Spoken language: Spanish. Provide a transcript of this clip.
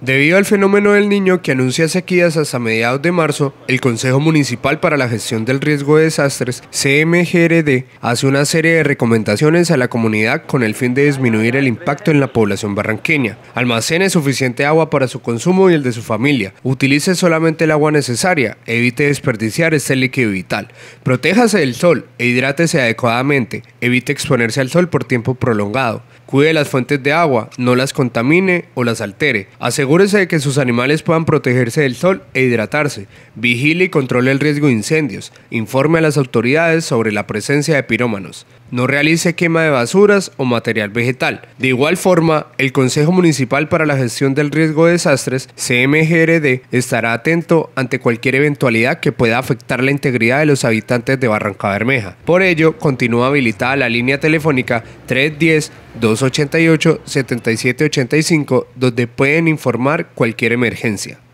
Debido al fenómeno del niño que anuncia sequías hasta mediados de marzo, el Consejo Municipal para la Gestión del Riesgo de Desastres, CMGRD, hace una serie de recomendaciones a la comunidad con el fin de disminuir el impacto en la población barranqueña. Almacene suficiente agua para su consumo y el de su familia. Utilice solamente el agua necesaria. Evite desperdiciar este líquido vital. Protéjase del sol e hidrátese adecuadamente. Evite exponerse al sol por tiempo prolongado. Cuide las fuentes de agua, no las contamine o las altere. Asegúrese de que sus animales puedan protegerse del sol e hidratarse. Vigile y controle el riesgo de incendios. Informe a las autoridades sobre la presencia de pirómanos no realice quema de basuras o material vegetal. De igual forma, el Consejo Municipal para la Gestión del Riesgo de Desastres, CMGRD, estará atento ante cualquier eventualidad que pueda afectar la integridad de los habitantes de Barranca Bermeja. Por ello, continúa habilitada la línea telefónica 310 288 7785 donde pueden informar cualquier emergencia.